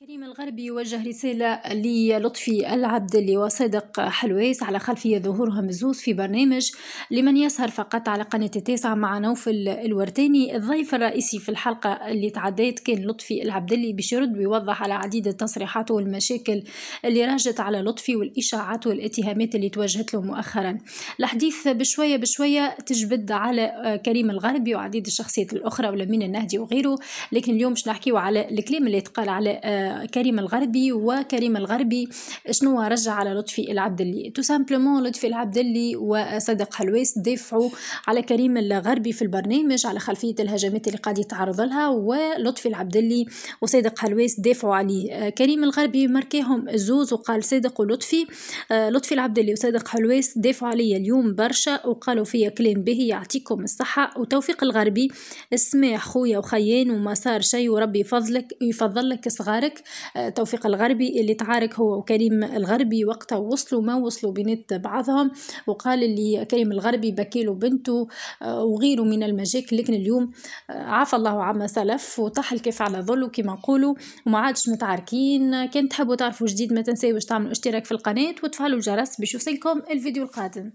كريم الغربي يوجه رسالة للطفي العبدلي وصادق حلويس على خلفية ظهورهم الزوز في برنامج لمن يسهر فقط على قناة التاسعة مع نوفل الورتاني الضيف الرئيسي في الحلقة اللي تعديت كان لطفي العبدلي باش يرد ويوضح على عديد التصريحات والمشاكل اللي راجت على لطفي والإشاعات والاتهامات اللي توجهت له مؤخرا الحديث بشوية بشوية تجبد على كريم الغربي وعديد الشخصيات الأخرى ولمين النهدي وغيره لكن اليوم باش نحكيو على الكلام اللي تقال على كريم الغربي وكريم الغربي شنو رجع على لطفي العبدلي تو سامبلومون لطفي العبدلي وصدق حلويس دافعوا على كريم الغربي في البرنامج على خلفيه الهجمات اللي قاعد يتعرض لها ولطفي العبدلي وصادق حلويس دافعوا عليه كريم الغربي ماركيهم الزوز وقال صادق ولطفي لطفي العبدلي وصادق حلويس دافعوا عليا اليوم برشا وقالوا فيا كلام به يعطيكم الصحه وتوفيق الغربي اسمع خويا وخيان وما صار شيء وربي يفضلك يفضلك صغارك آه، توفيق الغربي اللي تعارك هو وكريم الغربي وقتها وصلوا ما وصلوا بنت بعضهم وقال اللي كريم الغربي بكيله بنته آه، وغيره من المشاكل لكن اليوم آه، عفى الله عما سلف وطاح الكيف على ظله كما نقولوا وما عادش متعاركين كان تحبوا تعرفوا جديد ما تنساوش تعملوا اشتراك في القناه وتفعلوا الجرس باش يوصلكم الفيديو القادم